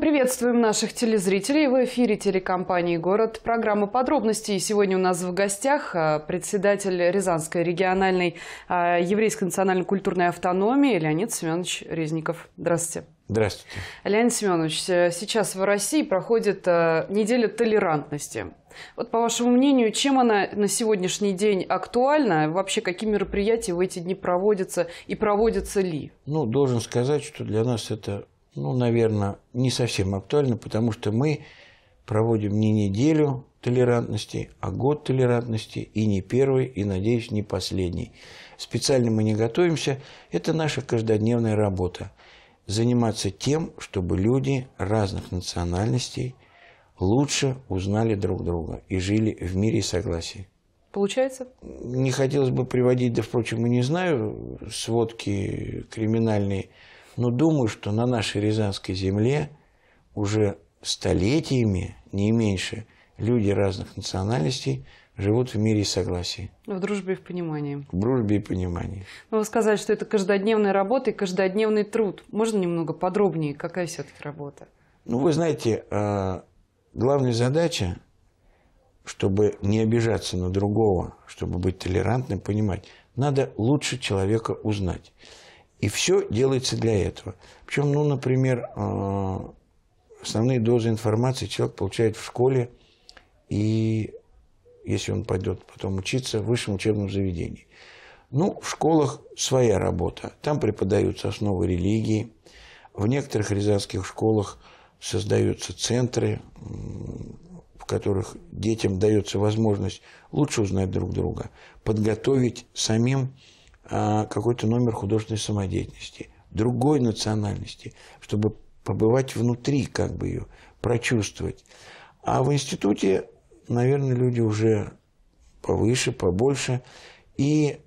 приветствуем наших телезрителей в эфире телекомпании «Город». Программа подробностей. сегодня у нас в гостях а, председатель Рязанской региональной а, еврейской национально-культурной автономии Леонид Семенович Резников. Здравствуйте. Здравствуйте. Леонид Семенович, э, сейчас в России проходит э, неделя толерантности. Вот по вашему мнению, чем она на сегодняшний день актуальна? Вообще, какие мероприятия в эти дни проводятся и проводятся ли? Ну, должен сказать, что для нас это ну, наверное, не совсем актуально, потому что мы проводим не неделю толерантности, а год толерантности, и не первый, и, надеюсь, не последний. Специально мы не готовимся, это наша каждодневная работа. Заниматься тем, чтобы люди разных национальностей лучше узнали друг друга и жили в мире и согласии. Получается? Не хотелось бы приводить, да, впрочем, и не знаю, сводки криминальные, но ну, думаю, что на нашей Рязанской земле уже столетиями, не меньше, люди разных национальностей живут в мире и согласии. Ну, в дружбе и в понимании. В дружбе и понимании. Но ну, вы сказали, что это каждодневная работа и каждодневный труд. Можно немного подробнее, какая все-таки работа? Ну, вы знаете, а, главная задача, чтобы не обижаться на другого, чтобы быть толерантным, понимать, надо лучше человека узнать. И все делается для этого. Причем, ну, например, а, основные дозы информации человек получает в школе и, если он пойдет потом учиться, в высшем учебном заведении. Ну, в школах своя работа. Там преподаются основы религии. В некоторых рязанских школах создаются центры, в которых детям дается возможность лучше узнать друг друга, подготовить самим а, какой-то номер художественной самодеятельности, другой национальности, чтобы побывать внутри, как бы ее прочувствовать. А в институте, наверное, люди уже повыше, побольше, и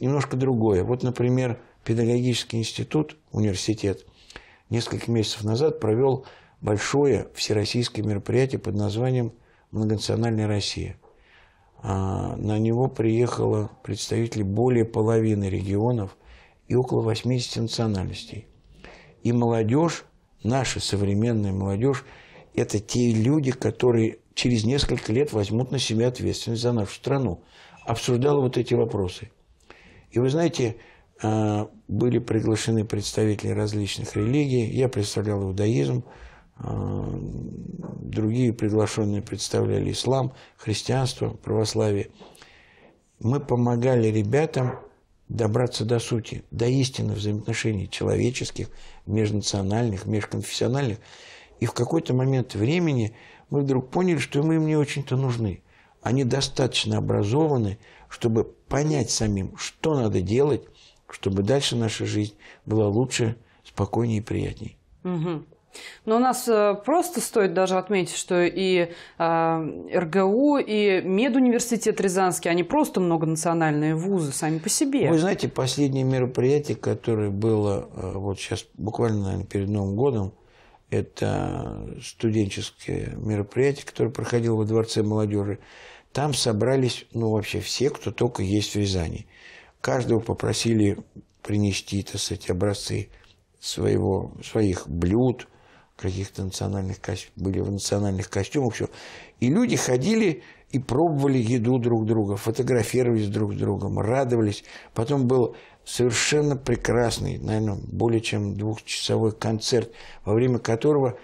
немножко другое. Вот, например, педагогический институт, университет, несколько месяцев назад провел большое всероссийское мероприятие под названием «Многонациональная Россия». А, на него приехало представители более половины регионов и около 80 национальностей. И молодежь, наша современная молодежь, это те люди, которые через несколько лет возьмут на себя ответственность за нашу страну. Обсуждала вот эти вопросы. И вы знаете, а, были приглашены представители различных религий, я представлял иудаизм, а, другие приглашенные представляли ислам, христианство, православие. Мы помогали ребятам добраться до сути, до истины взаимоотношений человеческих, межнациональных, межконфессиональных. И в какой-то момент времени мы вдруг поняли, что мы им не очень-то нужны. Они достаточно образованы, чтобы понять самим, что надо делать, чтобы дальше наша жизнь была лучше, спокойнее и приятней. Угу. Но у нас э, просто стоит даже отметить, что и э, РГУ, и Медуниверситет Рязанский, они просто многонациональные вузы сами по себе. Вы знаете, последнее мероприятие, которое было э, вот сейчас буквально наверное, перед Новым годом, это студенческое мероприятие, которое проходило во Дворце молодежи. Там собрались, ну, вообще все, кто только есть в Рязани. Каждого попросили принести, так сказать, образцы своего, своих блюд – каких-то национальных костюмах, были в национальных костюмах, все. И люди ходили и пробовали еду друг друга, фотографировались друг с другом, радовались. Потом был совершенно прекрасный, наверное, более чем двухчасовой концерт, во время которого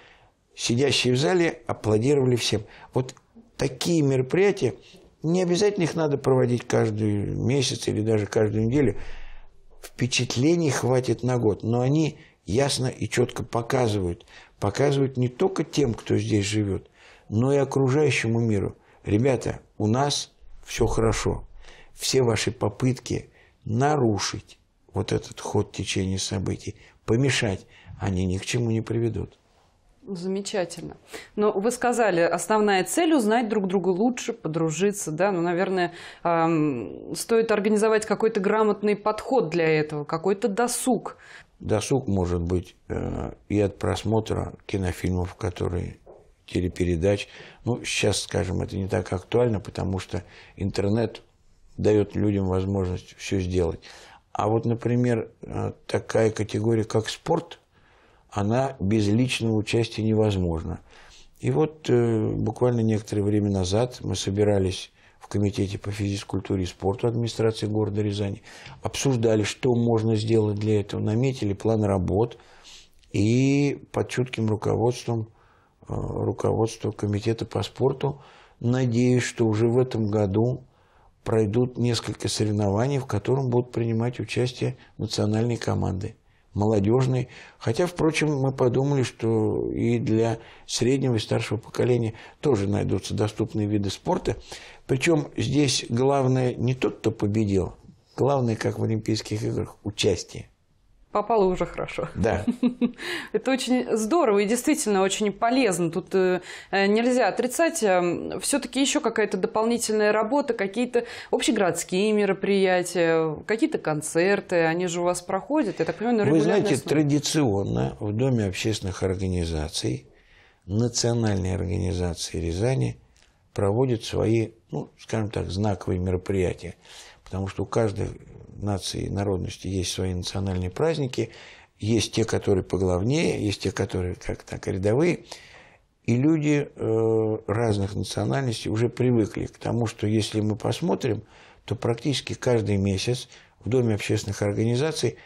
сидящие в зале аплодировали всем. Вот такие мероприятия, не обязательно их надо проводить каждый месяц или даже каждую неделю. Впечатлений хватит на год, но они ясно и четко показывают – показывать не только тем, кто здесь живет, но и окружающему миру. Ребята, у нас все хорошо. Все ваши попытки нарушить вот этот ход течения событий, помешать, они ни к чему не приведут. Замечательно. Но вы сказали, основная цель – узнать друг друга лучше, подружиться. Да? Ну, наверное, эм, стоит организовать какой-то грамотный подход для этого, какой-то досуг. Досуг может быть э, и от просмотра кинофильмов, которые телепередач. Ну, сейчас, скажем, это не так актуально, потому что интернет дает людям возможность все сделать. А вот, например, э, такая категория, как спорт – она без личного участия невозможна. И вот э, буквально некоторое время назад мы собирались в Комитете по физкультуре и спорту администрации города Рязани, обсуждали, что можно сделать для этого, наметили план работ и под чутким руководством э, руководства Комитета по спорту надеюсь, что уже в этом году пройдут несколько соревнований, в котором будут принимать участие национальные команды молодежный, Хотя, впрочем, мы подумали, что и для среднего и старшего поколения тоже найдутся доступные виды спорта. Причем здесь главное не тот, кто победил, главное, как в Олимпийских играх, участие попало уже хорошо. Да. Это очень здорово и действительно очень полезно. Тут э, э, нельзя отрицать. Э, Все-таки еще какая-то дополнительная работа, какие-то общегородские мероприятия, какие-то концерты, они же у вас проходят, я так понимаю, на Вы знаете, основе. традиционно в Доме общественных организаций национальные организации Рязани проводят свои, ну, скажем так, знаковые мероприятия потому что у каждой нации и народности есть свои национальные праздники, есть те, которые поглавнее, есть те, которые как так рядовые. И люди э, разных национальностей уже привыкли к тому, что если мы посмотрим, то практически каждый месяц в Доме общественных организаций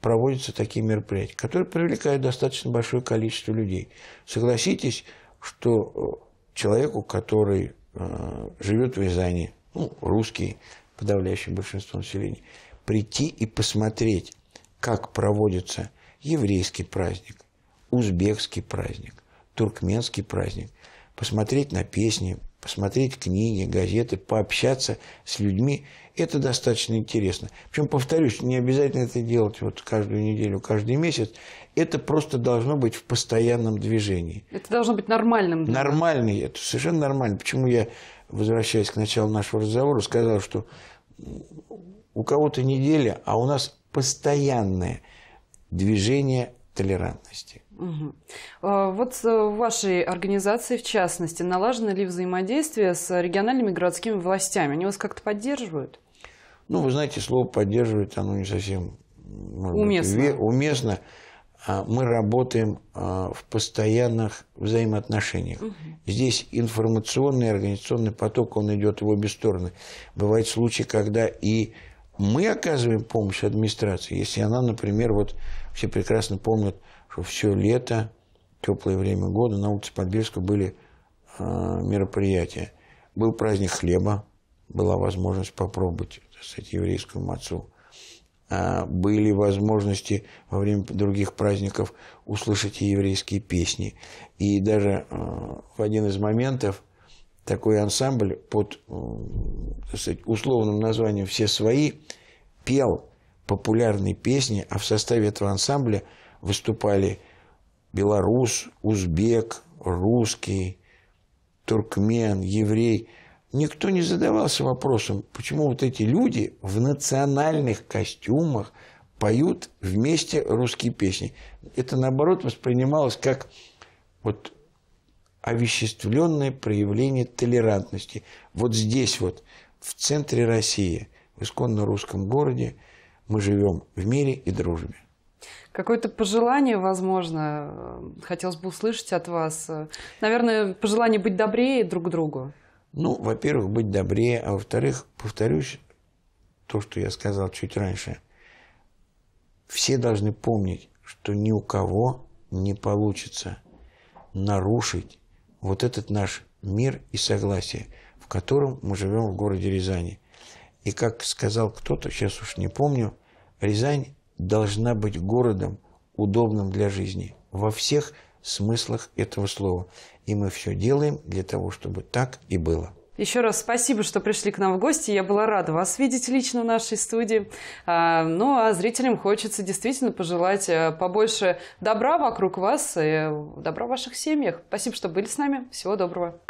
проводятся такие мероприятия, которые привлекают достаточно большое количество людей. Согласитесь, что э, человеку, который э, живет в Рязани, ну, русский, подавляющее большинство населения, прийти и посмотреть, как проводится еврейский праздник, узбекский праздник, туркменский праздник, посмотреть на песни, посмотреть книги, газеты, пообщаться с людьми. Это достаточно интересно. Причем, повторюсь, не обязательно это делать вот каждую неделю, каждый месяц. Это просто должно быть в постоянном движении. Это должно быть нормальным. Нормальный, это совершенно нормально. Почему я возвращаясь к началу нашего разговора, сказал, что у кого-то неделя, а у нас постоянное движение толерантности. А, вот э, в вашей организации, в частности, налажено ли взаимодействие с региональными городскими властями? Они вас как-то поддерживают? Ну, вы знаете, слово «поддерживает», оно не совсем может уместно. Быть, уместно. А, мы работаем а, в постоянных взаимоотношениях. Здесь информационный, организационный поток, он идет в обе стороны. Бывают случаи, когда и мы оказываем помощь администрации, если она, например, вот все прекрасно помнят, что все лето, теплое время года на улице Подбельска были а, мероприятия. Был праздник хлеба, была возможность попробовать, так еврейскую мацу. А, были возможности во время других праздников услышать и еврейские песни. И даже э, в один из моментов такой ансамбль под э, сказать, условным названием «Все свои» пел популярные песни, а в составе этого ансамбля выступали белорус, узбек, русский, туркмен, еврей – никто не задавался вопросом, почему вот эти люди в национальных костюмах поют вместе русские песни. Это, наоборот, воспринималось как вот овеществленное проявление толерантности. Вот здесь вот, в центре России, в исконно русском городе, мы живем в мире и дружбе. Какое-то пожелание, возможно, э, хотелось бы услышать от вас. Э, наверное, пожелание быть добрее друг к другу. Ну, во-первых, быть добрее, а во-вторых, повторюсь то, что я сказал чуть раньше. Все должны помнить, что ни у кого не получится нарушить вот этот наш мир и согласие, в котором мы живем в городе Рязани. И как сказал кто-то, сейчас уж не помню, Рязань должна быть городом, удобным для жизни во всех смыслах этого слова. И мы все делаем для того, чтобы так и было. Еще раз спасибо, что пришли к нам в гости. Я была рада вас видеть лично в нашей студии. А, ну, а зрителям хочется действительно пожелать э, побольше добра вокруг вас и э, добра в ваших семьях. Спасибо, что были с нами. Всего доброго.